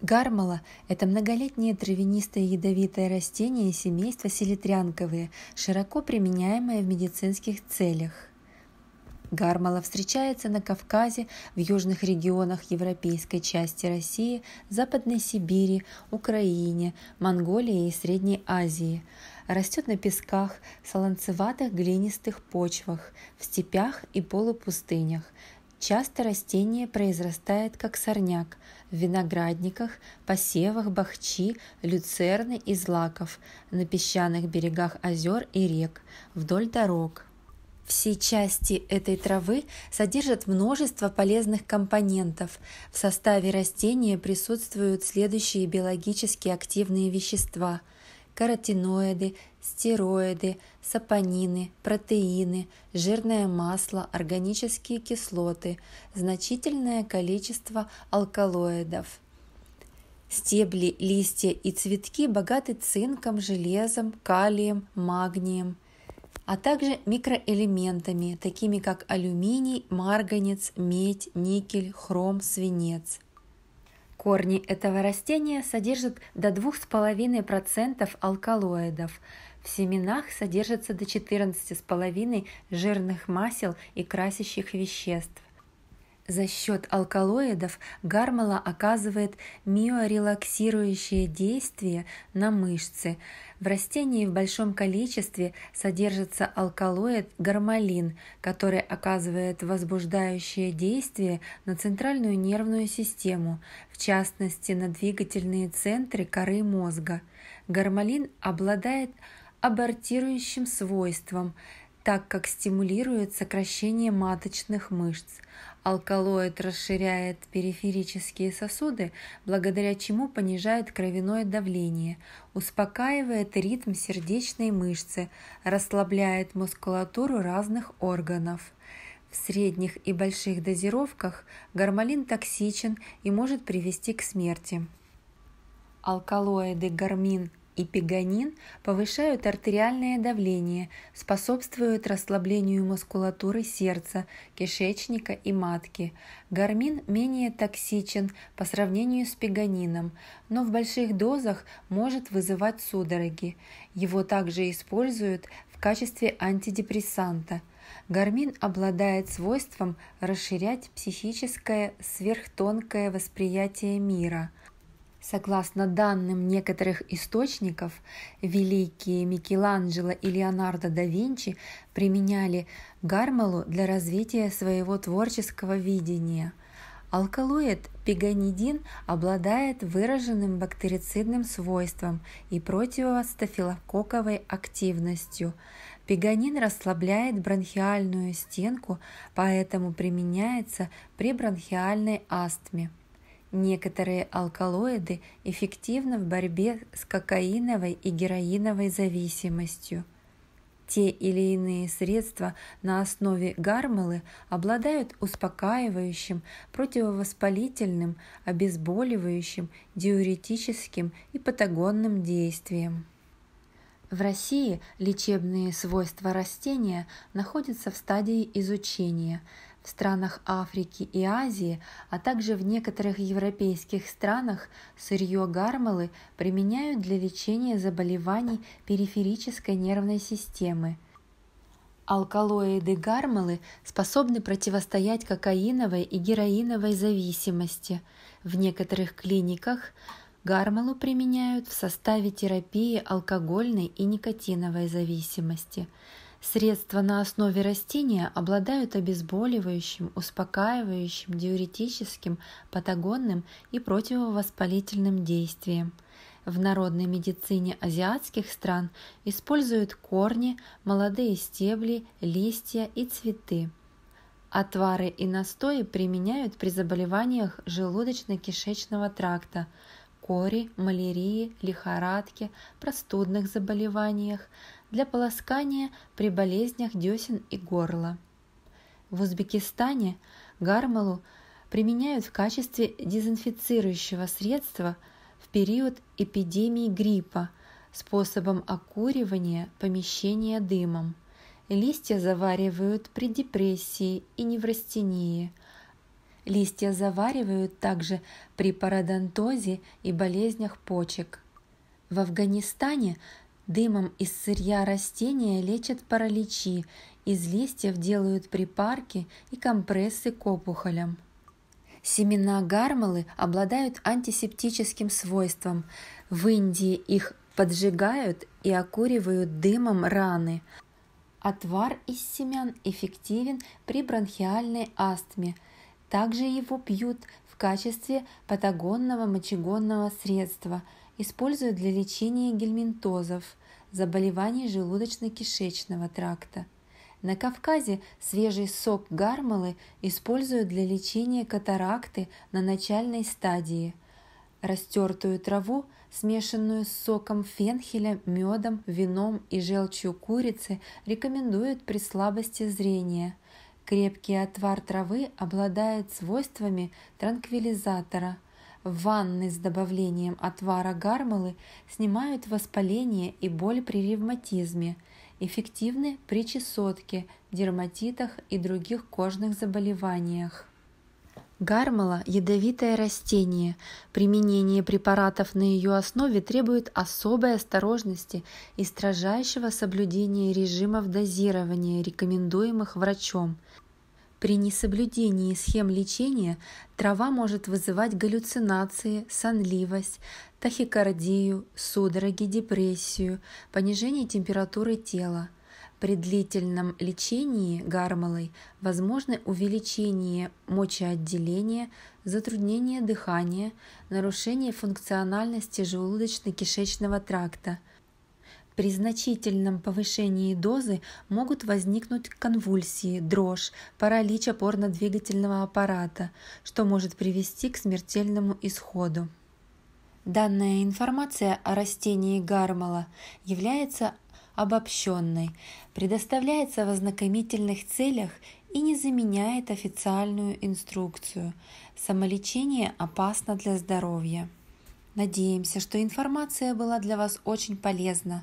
Гармала – это многолетнее травянистое ядовитое растение семейства селитрянковые, широко применяемое в медицинских целях. Гармала встречается на Кавказе, в южных регионах европейской части России, Западной Сибири, Украине, Монголии и Средней Азии. Растет на песках, солонцеватых глинистых почвах, в степях и полупустынях – Часто растение произрастает как сорняк в виноградниках, посевах бахчи, люцерны и злаков, на песчаных берегах озер и рек, вдоль дорог. Все части этой травы содержат множество полезных компонентов. В составе растения присутствуют следующие биологически активные вещества – каротиноиды, стероиды, сапонины, протеины, жирное масло, органические кислоты, значительное количество алкалоидов. Стебли, листья и цветки богаты цинком, железом, калием, магнием, а также микроэлементами, такими как алюминий, марганец, медь, никель, хром, свинец. Корни этого растения содержат до 2,5% алкалоидов. В семенах содержится до 14,5 жирных масел и красящих веществ. За счет алкалоидов гармала оказывает миорелаксирующее действие на мышцы. В растении в большом количестве содержится алкалоид гармалин, который оказывает возбуждающее действие на центральную нервную систему, в частности на двигательные центры коры мозга. Гармалин обладает абортирующим свойством – так как стимулирует сокращение маточных мышц. Алкалоид расширяет периферические сосуды, благодаря чему понижает кровяное давление, успокаивает ритм сердечной мышцы, расслабляет мускулатуру разных органов. В средних и больших дозировках гормалин токсичен и может привести к смерти. Алкалоиды гармин и пеганин повышают артериальное давление, способствуют расслаблению мускулатуры сердца, кишечника и матки. Гармин менее токсичен по сравнению с пеганином, но в больших дозах может вызывать судороги. Его также используют в качестве антидепрессанта. Гармин обладает свойством расширять психическое сверхтонкое восприятие мира – Согласно данным некоторых источников, великие Микеланджело и Леонардо да Винчи применяли гармалу для развития своего творческого видения. Алкалоид пеганидин обладает выраженным бактерицидным свойством и противостафилококковой активностью. Пеганин расслабляет бронхиальную стенку, поэтому применяется при бронхиальной астме. Некоторые алкалоиды эффективны в борьбе с кокаиновой и героиновой зависимостью. Те или иные средства на основе гармолы обладают успокаивающим, противовоспалительным, обезболивающим, диуретическим и патагонным действием. В России лечебные свойства растения находятся в стадии изучения в странах Африки и Азии, а также в некоторых европейских странах сырье гармалы применяют для лечения заболеваний периферической нервной системы. Алкалоиды гармалы способны противостоять кокаиновой и героиновой зависимости. В некоторых клиниках гармалу применяют в составе терапии алкогольной и никотиновой зависимости – Средства на основе растения обладают обезболивающим, успокаивающим, диуретическим, патагонным и противовоспалительным действием. В народной медицине азиатских стран используют корни, молодые стебли, листья и цветы. Отвары и настои применяют при заболеваниях желудочно-кишечного тракта, кори, малярии, лихорадке, простудных заболеваниях, для полоскания при болезнях десен и горла. В Узбекистане гармалу применяют в качестве дезинфицирующего средства в период эпидемии гриппа способом окуривания помещения дымом. Листья заваривают при депрессии и неврастении. Листья заваривают также при пародонтозе и болезнях почек. В Афганистане Дымом из сырья растения лечат параличи, из листьев делают припарки и компрессы к опухолям. Семена гармалы обладают антисептическим свойством. В Индии их поджигают и окуривают дымом раны. Отвар из семян эффективен при бронхиальной астме. Также его пьют в качестве патагонного мочегонного средства – используют для лечения гельминтозов, заболеваний желудочно-кишечного тракта. На Кавказе свежий сок гармалы используют для лечения катаракты на начальной стадии. Растертую траву, смешанную с соком фенхеля, медом, вином и желчью курицы, рекомендуют при слабости зрения. Крепкий отвар травы обладает свойствами транквилизатора – Ванны с добавлением отвара гармолы снимают воспаление и боль при ревматизме, эффективны при чесотке, дерматитах и других кожных заболеваниях. Гармала – ядовитое растение. Применение препаратов на ее основе требует особой осторожности и строжайшего соблюдения режимов дозирования, рекомендуемых врачом. При несоблюдении схем лечения трава может вызывать галлюцинации, сонливость, тахикардию, судороги, депрессию, понижение температуры тела. При длительном лечении гармолой возможно увеличение мочеотделения, затруднение дыхания, нарушение функциональности желудочно-кишечного тракта – при значительном повышении дозы могут возникнуть конвульсии, дрожь, паралич опорно-двигательного аппарата, что может привести к смертельному исходу. Данная информация о растении гармала является обобщенной, предоставляется в ознакомительных целях и не заменяет официальную инструкцию. Самолечение опасно для здоровья. Надеемся, что информация была для вас очень полезна.